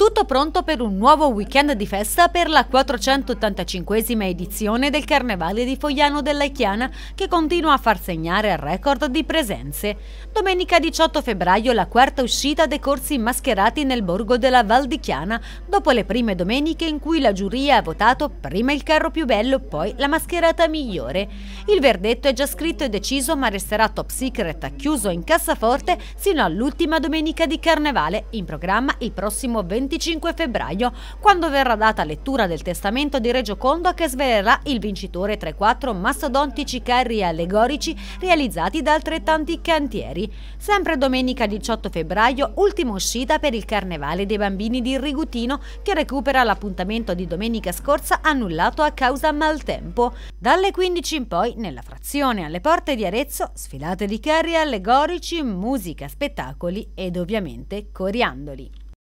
Tutto pronto per un nuovo weekend di festa per la 485esima edizione del Carnevale di Fogliano della Chiana che continua a far segnare il record di presenze. Domenica 18 febbraio la quarta uscita dei corsi mascherati nel borgo della Val di Chiana dopo le prime domeniche in cui la giuria ha votato prima il carro più bello poi la mascherata migliore. Il verdetto è già scritto e deciso ma resterà top secret chiuso in cassaforte sino all'ultima domenica di Carnevale in programma il prossimo 20 25 febbraio, quando verrà data lettura del testamento di Reggio Condo che svelerà il vincitore tra i quattro mastodontici carri allegorici realizzati da altrettanti cantieri. Sempre domenica 18 febbraio, ultima uscita per il Carnevale dei Bambini di Rigutino che recupera l'appuntamento di domenica scorsa annullato a causa maltempo. Dalle 15 in poi, nella frazione alle porte di Arezzo, sfilate di carri allegorici, musica, spettacoli ed ovviamente coriandoli.